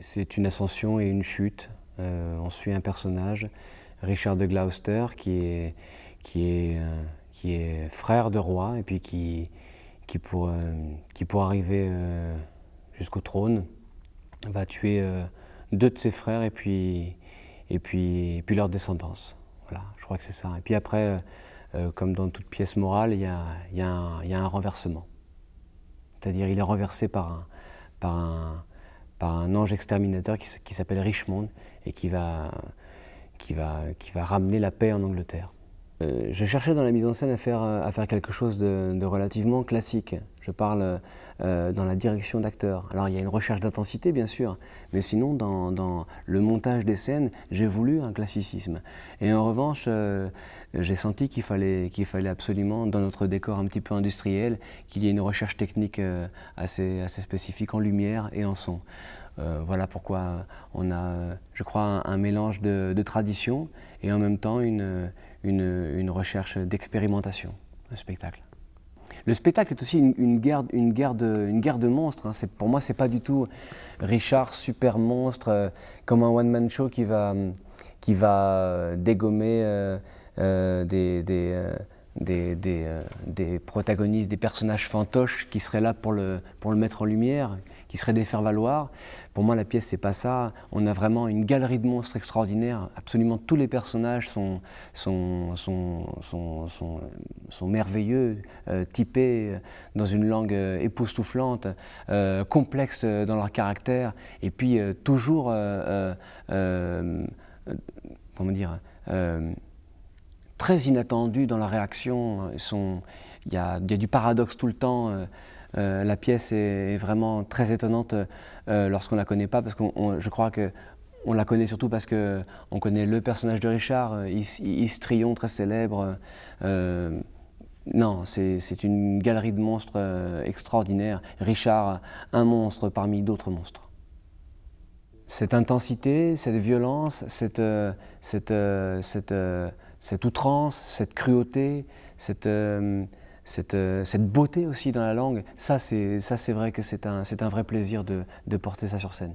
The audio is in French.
C'est une ascension et une chute. Euh, on suit un personnage, Richard de Gloucester, qui est, qui est, euh, qui est frère de roi, et puis qui, qui, pour, euh, qui pour arriver jusqu'au trône, va tuer deux de ses frères et puis, et puis, puis leur descendance. Voilà, je crois que c'est ça. Et puis après, comme dans toute pièce morale, il y a, y, a y a un renversement. C'est-à-dire, il est renversé par un, par un par un ange exterminateur qui, s'appelle Richmond et qui va, qui, va, qui va ramener la paix en Angleterre. Euh, je cherchais dans la mise en scène à faire, euh, à faire quelque chose de, relativement classique. Je parle euh, dans la direction d'acteur. Alors il y a une recherche d'intensité bien sûr, mais sinon dans, dans le montage des scènes, j'ai voulu un classicisme. Et en revanche, j'ai senti qu'il fallait, qu'il fallait absolument, dans notre décor un petit peu industriel, qu'il y ait une recherche technique assez, assez spécifique en lumière et en son. voilà pourquoi on a, je crois, un, un mélange de, de tradition et en même temps une, une, recherche d'expérimentation, un spectacle. Le spectacle est aussi une, guerre, une, de, monstres. Hein. Pour moi, c'est pas du tout Richard, super monstre, euh, comme un one-man show qui va, qui va euh, dégommer euh, des, des, des, des, protagonistes, des personnages fantoches qui seraient là pour le, pour le mettre en lumière qui serait des faire-valoir. Pour moi, la pièce, c'est pas ça. On a vraiment une galerie de monstres extraordinaires. Absolument tous les personnages sont, sont, sont, sont, sont merveilleux, euh, typés euh, dans une langue euh, époustouflante, complexes complexe dans leur caractère, et puis toujours, comment dire, très inattendus dans la réaction. il il y a, du paradoxe tout le temps. Euh, la pièce est, vraiment très étonnante euh, lorsqu'on ne la connaît pas, parce que je crois que on la connaît surtout parce que on connaît le personnage de Richard, Histrion, euh, très célèbre. non, c'est une galerie de monstres extraordinaire. Richard, un monstre parmi d'autres monstres. Cette intensité, cette violence, cette, outrance, cette cruauté, cette... Euh, cette, beauté aussi dans la langue, ça c'est vrai que c'est un, vrai plaisir de porter ça sur scène.